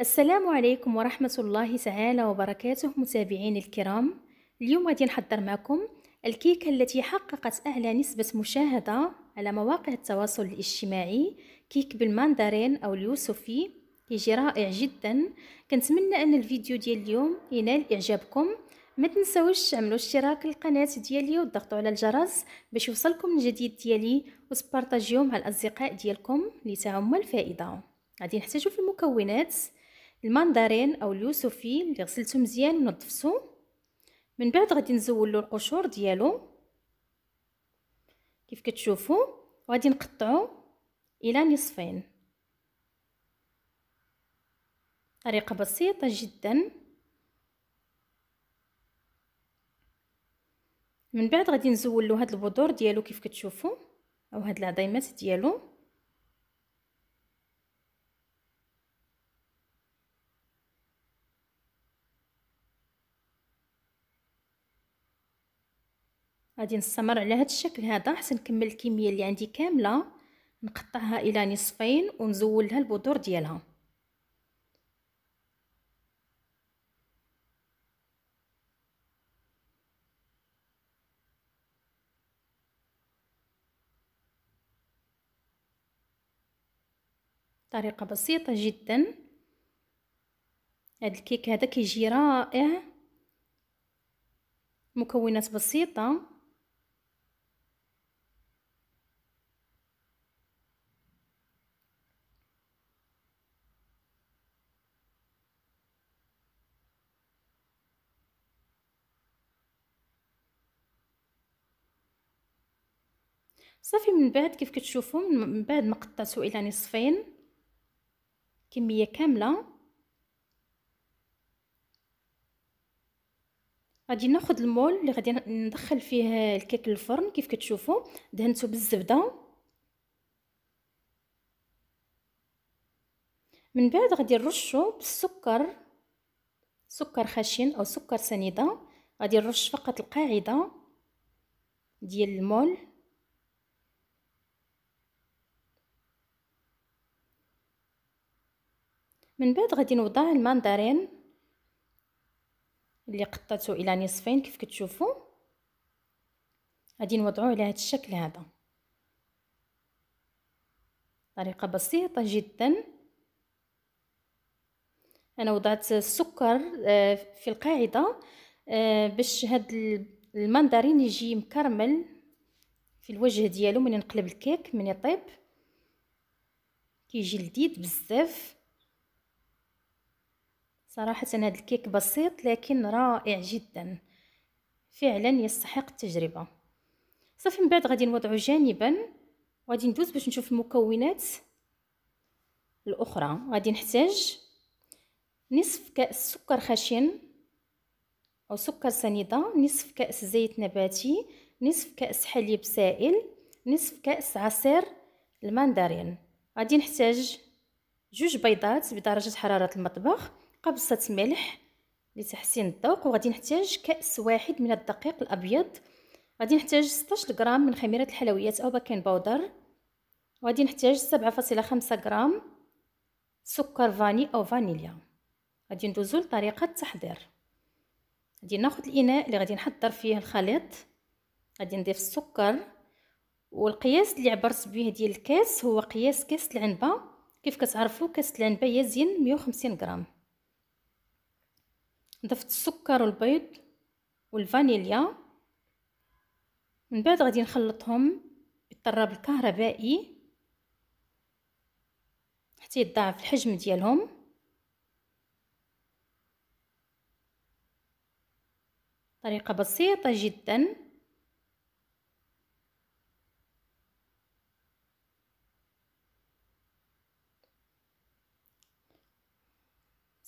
السلام عليكم ورحمة الله تعالى وبركاته متابعين الكرام اليوم غادي نحضر معكم الكيكة التي حققت أعلى نسبة مشاهدة على مواقع التواصل الاجتماعي كيك بالماندرين أو اليوسفي كيجي رائع جدا كنتمنى أن الفيديو ديال اليوم ينال إعجابكم ما تنسوش تعملوا اشتراك للقناة ديالي وتضغطوا على الجرس باش يوصلكم الجديد ديالي وتبارطاجيوه مع الأصدقاء ديالكم لتعم الفائدة غادي نحتاجو في المكونات الماندارين او اليوسفي اللي غسلته مزيان ونظفته من بعد غادي نزول له القشور ديالو كيف كتشوفوا وغادي نقطعو الى نصفين طريقه بسيطه جدا من بعد غادي نزول له هاد البذور ديالو كيف كتشوفوا او هاد العظيمات ديالو غادي نستمر على هذا الشكل هذا حتى نكمل الكميه اللي عندي كامله نقطعها الى نصفين ونزول لها البذور ديالها طريقه بسيطه جدا هاد الكيك هذا كيجي رائع مكونات بسيطه صافي من بعد كيف كتشوفوا من بعد ما قطعتو الى نصفين كميه كامله غادي ناخذ المول اللي غادي ندخل فيه الكيك للفرن كيف كتشوفوا دهنته بالزبده من بعد غادي نرشو بالسكر سكر خشن او سكر سنيده غادي نرش فقط القاعده ديال المول من بعد غادي نوضع الماندرين اللي قطعته الى نصفين كيف كتشوفوا غادي نوضعوه على هذا الشكل هذا طريقه بسيطه جدا انا وضعت السكر آه، في القاعده آه، باش هاد الماندرين يجي مكرمل في الوجه ديالو من نقلب الكيك من يطيب كيجي لذيذ بزاف صراحة هذا الكيك بسيط لكن رائع جدا فعلا يستحق التجربة صافي من بعد غادي نوضعو جانبا وغادي ندوز باش نشوف المكونات الاخرى غادي نحتاج نصف كاس سكر خشن او سكر سنيده نصف كاس زيت نباتي نصف كاس حليب سائل نصف كاس عصير الماندرين غادي نحتاج جوج بيضات بدرجه حراره المطبخ قبصة ملح لتحسين الذوق وغادي نحتاج كأس واحد من الدقيق الأبيض غادي نحتاج 16 غرام من خميرة الحلويات أو باكين باودر وغادي نحتاج 7.5 غرام سكر فاني أو فانيليا غادي ندوزو لطريقة التحضير غادي ناخد الإناء اللي غادي نحضر فيه الخليط غادي نضيف السكر والقياس اللي عبرت به ديال الكاس هو قياس كاس العنبه كيف كتعرفوا كاس العنبه يزن 150 غرام ضفت السكر والبيض والفانيليا من بعد غادي نخلطهم بالطراب الكهربائي حتى يتضاعف الحجم ديالهم طريقه بسيطه جدا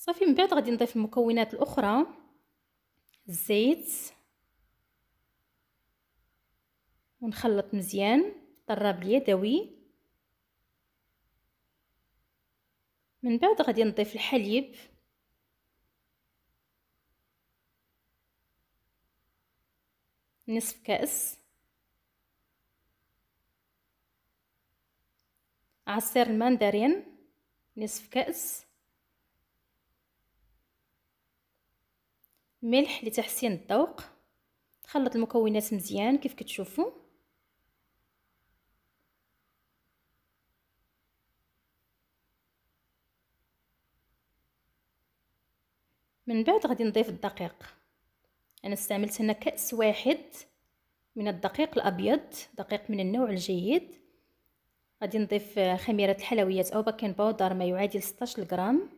صافي من بعد غادي نضيف المكونات الاخرى الزيت ونخلط مزيان الطراب اليدوي من بعد غادي نضيف الحليب نصف كأس عصير الماندرين نصف كأس ملح لتحسين الذوق خلط المكونات مزيان كيف كتشوفوا من بعد غادي نضيف الدقيق انا استعملت هنا كاس واحد من الدقيق الابيض دقيق من النوع الجيد غادي نضيف خميره الحلويات او باكن باودر ما يعادل 16 غرام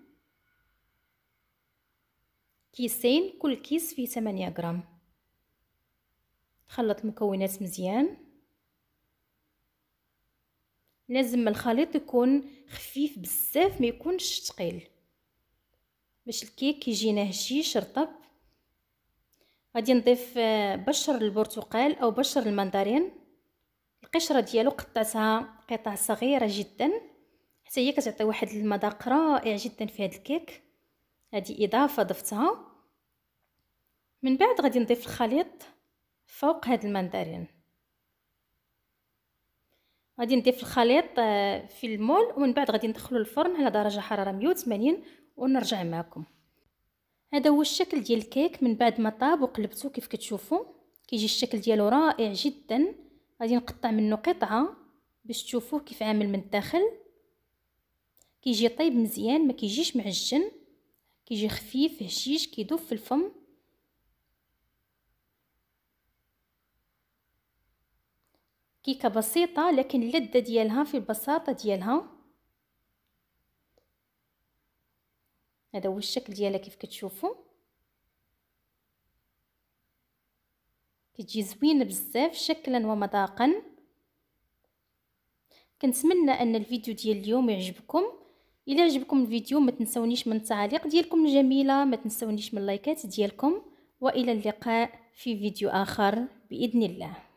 كيسين كل كيس فيه 8 غرام خلط المكونات مزيان لازم الخليط يكون خفيف بزاف ما يكونش ثقيل باش الكيك يجينا هشيش رطب غادي نضيف آه، بشر البرتقال او بشر المندرين القشره ديالو قطعتها قطع صغيره جدا حتى هي كتعطي واحد المذاق رائع جدا في هذا الكيك هذه اضافه ضفتها من بعد غادي نضيف الخليط فوق هاد المندرين غادي نضيف الخليط آه، في المول ومن بعد غادي ندخلو الفرن على درجه حراره 180 ونرجع معكم هذا هو الشكل ديال الكيك من بعد ما طاب وقلبته كيف كتشوفوا كيجي الشكل ديالو رائع جدا غادي نقطع منه قطعه باش تشوفوه كيف عامل من الداخل كيجي طيب مزيان ما كيجيش معجن كيجي خفيف هشيش كيدوب في الفم كيكه بسيطه لكن اللذه ديالها في البساطه ديالها هذا هو الشكل ديالها كيف كتشوفوا كتجي زوينه بزاف شكلا ومذاقا كنتمنى ان الفيديو ديال اليوم يعجبكم الى عجبكم الفيديو ما تنسونيش من التعليق ديالكم الجميله ما تنسونيش من اللايكات ديالكم والى اللقاء في فيديو اخر باذن الله